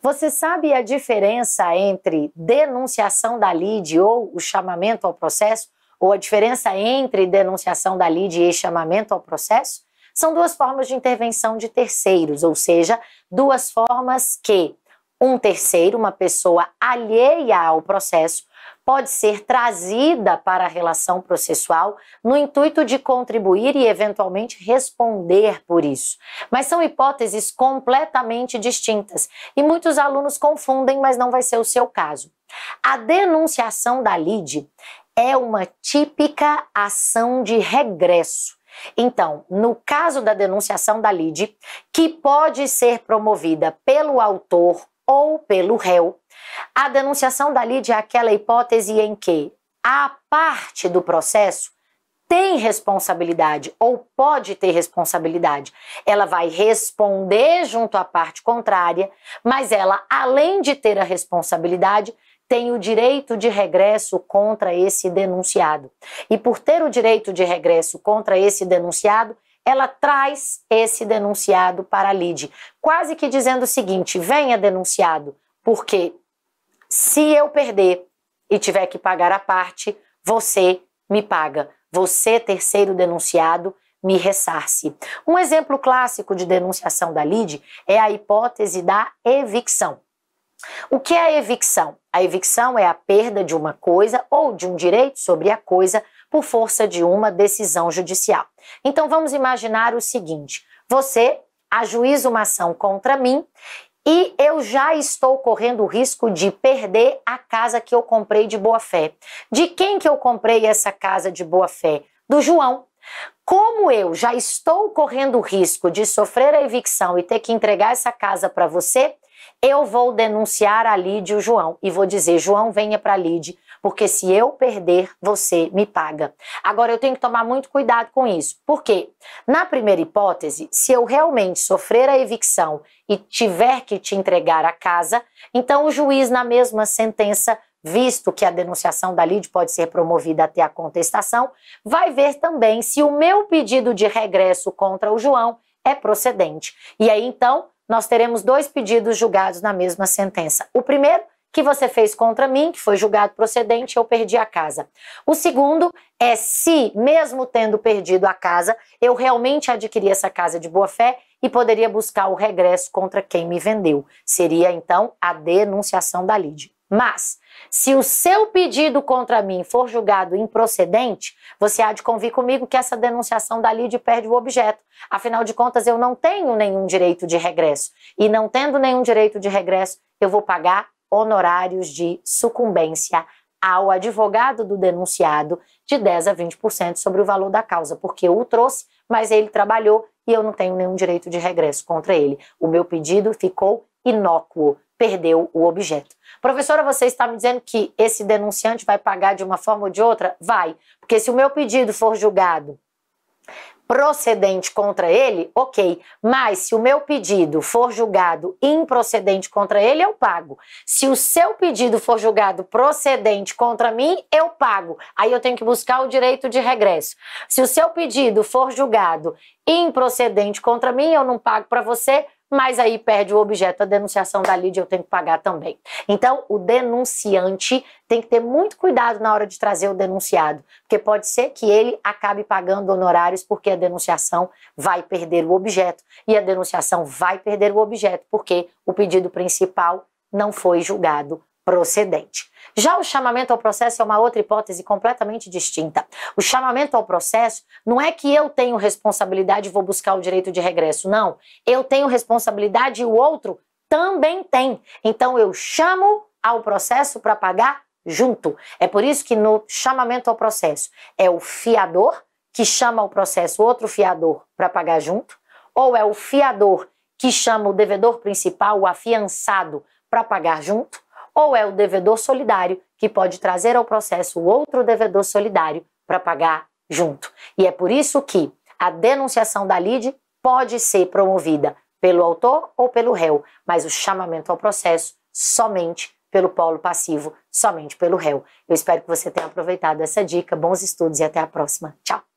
Você sabe a diferença entre denunciação da lide ou o chamamento ao processo? Ou a diferença entre denunciação da lide e chamamento ao processo? São duas formas de intervenção de terceiros, ou seja, duas formas que um terceiro, uma pessoa alheia ao processo, pode ser trazida para a relação processual no intuito de contribuir e eventualmente responder por isso. Mas são hipóteses completamente distintas e muitos alunos confundem, mas não vai ser o seu caso. A denunciação da LIDE é uma típica ação de regresso. Então, no caso da denunciação da LIDE, que pode ser promovida pelo autor ou pelo réu. A denunciação da lide é aquela hipótese em que a parte do processo tem responsabilidade ou pode ter responsabilidade. Ela vai responder junto à parte contrária, mas ela, além de ter a responsabilidade, tem o direito de regresso contra esse denunciado. E por ter o direito de regresso contra esse denunciado, ela traz esse denunciado para a lide, quase que dizendo o seguinte: venha denunciado, porque se eu perder e tiver que pagar a parte, você me paga. Você, terceiro denunciado, me ressarce. Um exemplo clássico de denunciação da lide é a hipótese da evicção. O que é a evicção? A evicção é a perda de uma coisa ou de um direito sobre a coisa por força de uma decisão judicial. Então vamos imaginar o seguinte: você ajuiza uma ação contra mim e eu já estou correndo o risco de perder a casa que eu comprei de boa fé. De quem que eu comprei essa casa de boa fé? Do João. Como eu já estou correndo o risco de sofrer a evicção e ter que entregar essa casa para você, eu vou denunciar a Lide e o João e vou dizer: João, venha para a Lide porque se eu perder, você me paga. Agora eu tenho que tomar muito cuidado com isso, porque na primeira hipótese, se eu realmente sofrer a evicção e tiver que te entregar a casa, então o juiz na mesma sentença visto que a denunciação da LID pode ser promovida até a contestação, vai ver também se o meu pedido de regresso contra o João é procedente. E aí então, nós teremos dois pedidos julgados na mesma sentença. O primeiro que você fez contra mim, que foi julgado procedente, eu perdi a casa. O segundo é se, mesmo tendo perdido a casa, eu realmente adquiri essa casa de boa fé e poderia buscar o regresso contra quem me vendeu. Seria então a denunciação da lide. Mas, se o seu pedido contra mim for julgado improcedente, você há de convir comigo que essa denunciação da lide perde o objeto. Afinal de contas, eu não tenho nenhum direito de regresso. E não tendo nenhum direito de regresso, eu vou pagar honorários de sucumbência ao advogado do denunciado de 10 a 20% sobre o valor da causa, porque eu o trouxe, mas ele trabalhou e eu não tenho nenhum direito de regresso contra ele. O meu pedido ficou inócuo, perdeu o objeto. Professora, você está me dizendo que esse denunciante vai pagar de uma forma ou de outra? Vai, porque se o meu pedido for julgado procedente contra ele, ok. Mas se o meu pedido for julgado improcedente contra ele, eu pago. Se o seu pedido for julgado procedente contra mim, eu pago. Aí eu tenho que buscar o direito de regresso. Se o seu pedido for julgado improcedente contra mim, eu não pago para você mas aí perde o objeto da denunciação da lide, eu tenho que pagar também. Então, o denunciante tem que ter muito cuidado na hora de trazer o denunciado, porque pode ser que ele acabe pagando honorários porque a denunciação vai perder o objeto e a denunciação vai perder o objeto porque o pedido principal não foi julgado procedente. Já o chamamento ao processo é uma outra hipótese completamente distinta. O chamamento ao processo não é que eu tenho responsabilidade e vou buscar o direito de regresso, não. Eu tenho responsabilidade e o outro também tem. Então eu chamo ao processo para pagar junto. É por isso que no chamamento ao processo é o fiador que chama o processo outro fiador para pagar junto, ou é o fiador que chama o devedor principal, o afiançado, para pagar junto, ou é o devedor solidário que pode trazer ao processo outro devedor solidário para pagar junto. E é por isso que a denunciação da lide pode ser promovida pelo autor ou pelo réu, mas o chamamento ao processo somente pelo polo passivo, somente pelo réu. Eu espero que você tenha aproveitado essa dica. Bons estudos e até a próxima. Tchau.